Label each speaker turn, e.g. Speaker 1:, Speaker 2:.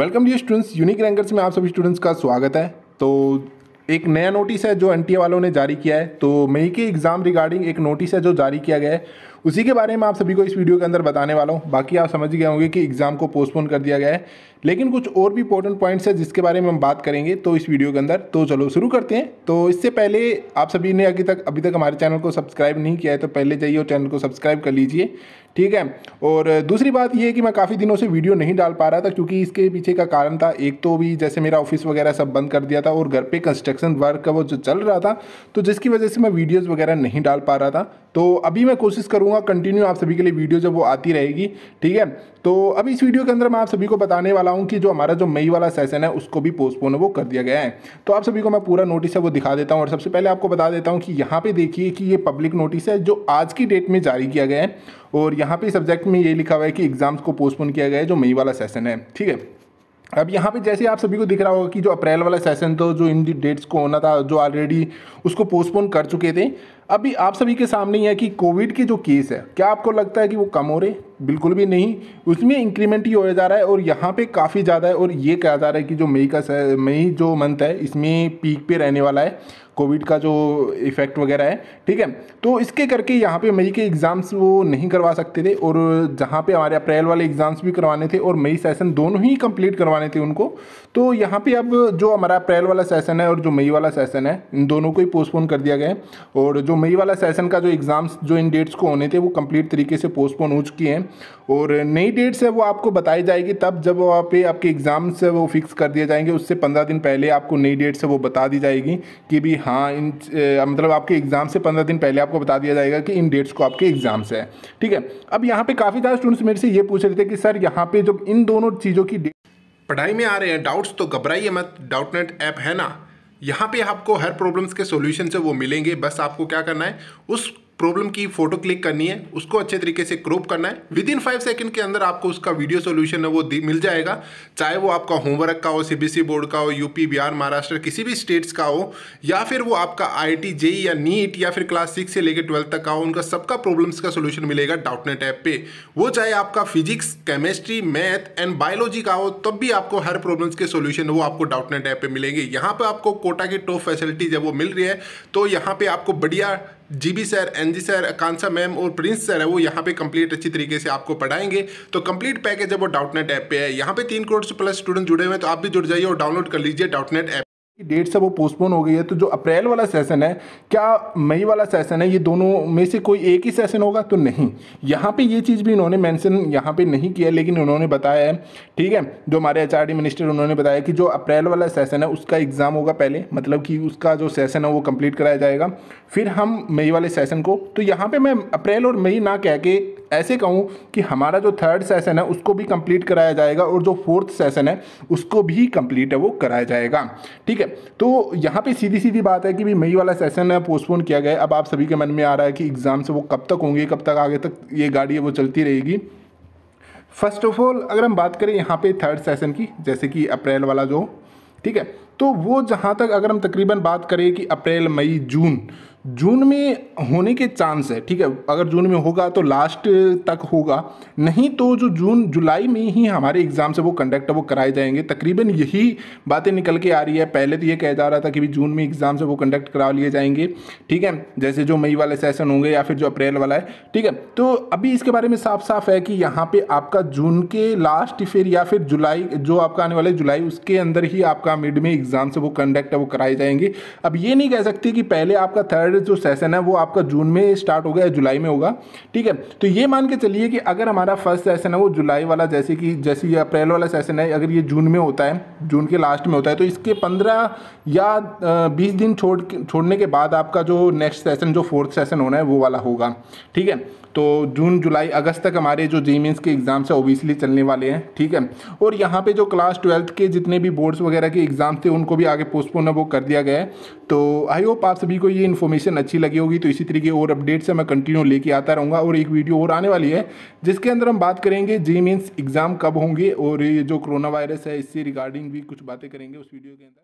Speaker 1: welcome dear students unique rankers में आप सभी स्टूडेंट्स का स्वागत है तो एक नया नोटिस है जो एन वालों ने जारी किया है तो मई के एग्ज़ाम रिगार्डिंग एक नोटिस है जो जारी किया गया है उसी के बारे में आप सभी को इस वीडियो के अंदर बताने वाला हूँ बाकी आप समझ गए होंगे कि एग्ज़ाम को पोस्टपोन कर दिया गया है लेकिन कुछ और भी इंपॉर्टेंट पॉइंट्स हैं जिसके बारे में हम बात करेंगे तो इस वीडियो के अंदर तो चलो शुरू करते हैं तो इससे पहले आप सभी ने अभी तक अभी तक हमारे चैनल को सब्सक्राइब नहीं किया है तो पहले जाइए और चैनल को सब्सक्राइब कर लीजिए ठीक है और दूसरी बात यह है कि मैं काफ़ी दिनों से वीडियो नहीं डाल पा रहा था क्योंकि इसके पीछे का कारण था एक तो भी जैसे मेरा ऑफिस वगैरह सब बंद कर दिया था और घर पे कंस्ट्रक्शन वर्क का वो जो चल रहा था तो जिसकी वजह से मैं वीडियोज़ वगैरह नहीं डाल पा रहा था तो अभी मैं कोशिश करूँगा दूंगा कंटिन्यू आप सभी के लिए वीडियो जब वो आती रहेगी ठीक है तो अब इस वीडियो के अंदर मैं आप सभी को बताने वाला हूँ कि जो हमारा जो मई वाला सेशन है उसको भी पोस्टपोन वो कर दिया गया है तो आप सभी को मैं पूरा नोटिस है वो दिखा देता हूँ और सबसे पहले आपको बता देता हूँ कि यहाँ पर देखिए कि ये पब्लिक नोटिस है जो आज की डेट में जारी किया गया है और यहाँ पर सब्जेक्ट में ये लिखा हुआ है कि एग्जाम्स को पोस्टपोन किया गया है जो मई वाला सेशन है ठीक है अब यहाँ पे जैसे आप सभी को दिख रहा होगा कि जो अप्रैल वाला सेशन तो जो इन डेट्स को होना था जो ऑलरेडी उसको पोस्टपोन कर चुके थे अभी आप सभी के सामने है कि कोविड के जो केस है क्या आपको लगता है कि वो कम हो रहे बिल्कुल भी नहीं उसमें इंक्रीमेंट ही हो जा रहा है और यहाँ पे काफ़ी ज़्यादा है और ये कहा जा रहा है कि जो मई का मई जो मंथ है इसमें पीक पे रहने वाला है कोविड का जो इफ़ेक्ट वगैरह है ठीक है तो इसके करके यहाँ पे मई के एग्ज़ाम्स वो नहीं करवा सकते थे और जहाँ पे हमारे अप्रैल वाले एग्ज़ाम्स भी करवाने थे और मई सेशन दोनों ही कंप्लीट करवाने थे उनको तो यहाँ पे अब जो हमारा अप्रैल वाला सेशन है और जो मई वाला सेशन है इन दोनों को ही पोस्टपोन कर दिया गया है और जो मई वाला सेशन का जो एग्ज़ाम्स जो इन डेट्स को होने थे वो कंप्लीट तरीके से पोस्टपोन हो चुकी हैं और नई डेट्स है वो आपको बताई जाएगी तब जब वहाँ पे आपके एग्ज़ाम्स है वो फिक्स कर दिए जाएंगे उससे पंद्रह दिन पहले आपको नई डेट्स है वो बता दी जाएगी कि भी हाँ इन मतलब आपके एग्ज़ाम से पंद्रह दिन पहले आपको बता दिया जाएगा कि इन डेट्स को आपके एग्ज़ाम्स है ठीक है अब यहाँ पर काफ़ी ज़्यादा स्टूडेंट्स मेरे से ये पूछ रहे थे कि सर यहाँ पर जब इन दोनों चीज़ों की पढ़ाई में आ रहे हैं डाउट्स तो घबराइए मत डाउटनेट ऐप है ना यहाँ पे आपको हर प्रॉब्लम्स के सॉल्यूशन से वो मिलेंगे बस आपको क्या करना है उस प्रॉब्लम की फोटो क्लिक करनी है उसको अच्छे तरीके से क्रॉप करना है विद इन फाइव सेकंड के अंदर आपको उसका वीडियो सोल्यूशन है वो मिल जाएगा चाहे वो आपका होमवर्क का हो सी बोर्ड का हो यूपी बिहार महाराष्ट्र किसी भी स्टेट्स का हो या फिर वो आपका आई टी जेई या नीट या फिर क्लास सिक्स से लेकर ट्वेल्थ तक का हो उनका सबका प्रॉब्लम्स का सोल्यूशन मिलेगा डाउटनेट ऐप पे वो चाहे आपका physics chemistry math and biology का हो तब भी आपको हर प्रॉब्लम्स के सोल्यूशन वो आपको डाउटनेट ऐप पे मिलेंगे यहाँ पर आपको कोटा की टॉप फैसिलिटी जब वो मिल रही है तो यहाँ पर आपको बढ़िया जीबी सर एनजी सर कांसा मैम और प्रिंस सर है वो यहाँ पे कंप्लीट अच्छी तरीके से आपको पढ़ाएंगे तो कंप्लीट पैकेज है वो डाउटनेट ऐप पे है यहाँ पे तीन करोड़ से प्लस स्टूडेंट जुड़े हुए हैं तो आप भी जुड़ जाइए और डाउनलोड कर लीजिए डाउटनेट ऐप डेट से वो पोस्टपोन हो गई है तो जो अप्रैल वाला सेशन है क्या मई वाला सेशन है ये दोनों में से कोई एक ही सेशन होगा तो नहीं यहाँ पे ये चीज़ भी इन्होंने मेंशन यहाँ पे नहीं किया लेकिन उन्होंने बताया है ठीक है जो हमारे एच मिनिस्टर उन्होंने बताया कि जो अप्रैल वाला सेशन है उसका एग्ज़ाम होगा पहले मतलब कि उसका जो सेशन है वो कम्प्लीट कराया जाएगा फिर हम मई वाले सेशन को तो यहाँ पर मैं अप्रैल और मई ना कह के ऐसे कहूँ कि हमारा जो थर्ड सेशन है उसको भी कंप्लीट कराया जाएगा और जो फोर्थ सेशन है उसको भी कंप्लीट है वो कराया जाएगा ठीक है तो यहाँ पे सीधी सीधी बात है कि भी मई वाला सेशन है पोस्टपोन किया गया अब आप सभी के मन में आ रहा है कि एग्ज़ाम से वो कब तक होंगे कब तक आगे तक ये गाड़ी है वो चलती रहेगी फर्स्ट ऑफ ऑल अगर हम बात करें यहाँ पर थर्ड सेशन की जैसे कि अप्रैल वाला जो ठीक है तो वो जहाँ तक अगर हम तकरीबन बात करें कि अप्रैल मई जून जून में होने के चांस है ठीक है अगर जून में होगा तो लास्ट तक होगा नहीं तो जो जून जुलाई में ही हमारे एग्ज़ाम से वो कंडक्ट वो कराए जाएंगे तकरीबन यही बातें निकल के आ रही है पहले तो ये कह जा रहा था कि भी जून में एग्ज़ाम से वो कंडक्ट करा लिए जाएंगे ठीक है जैसे जो मई वाले सेशन होंगे या फिर जो अप्रैल वाला है ठीक है तो अभी इसके बारे में साफ साफ है कि यहाँ पर आपका जून के लास्ट फिर या फिर जुलाई जो आपका आने वाला जुलाई उसके अंदर ही आपका मिड में एग्ज़ाम से वो कंडक्ट वो कराए जाएंगे अब ये नहीं कह सकती कि पहले आपका थर्ड हमारा जो सेशन है वो आपका जून में स्टार्ट होगा या जुलाई में होगा ठीक है तो ये मान के चलिए कि अगर हमारा फर्स्ट सेशन है वो जुलाई वाला जैसे कि जैसे ये अप्रैल वाला सेशन है अगर ये जून में होता है जून के लास्ट में होता है तो इसके पंद्रह या बीस दिन छोड़ छोड़ने के बाद आपका जो नेक्स्ट सेशन जो फोर्थ सेशन होना है वो वाला होगा ठीक है तो जून जुलाई अगस्त तक हमारे जो जे मीन्स के एग्ज़ाम्स हैं ओबियसली चलने वाले हैं ठीक है और यहाँ पे जो क्लास ट्वेल्थ के जितने भी बोर्ड्स वगैरह के एग्ज़ाम थे उनको भी आगे पोस्टपोन है वो कर दिया गया है तो आई होप आप सभी को ये इन्फॉर्मेशन इन्फॉर्मेशन अच्छी लगी होगी तो इसी तरीके और अपडेट से मैं कंटिन्यू लेके आता रहूँगा और एक वीडियो और आने वाली है जिसके अंदर हम बात करेंगे जी मीन्स एग्ज़ाम कब होंगे और ये जो कोरोना वायरस है इससे रिगार्डिंग भी कुछ बातें करेंगे उस वीडियो के अंदर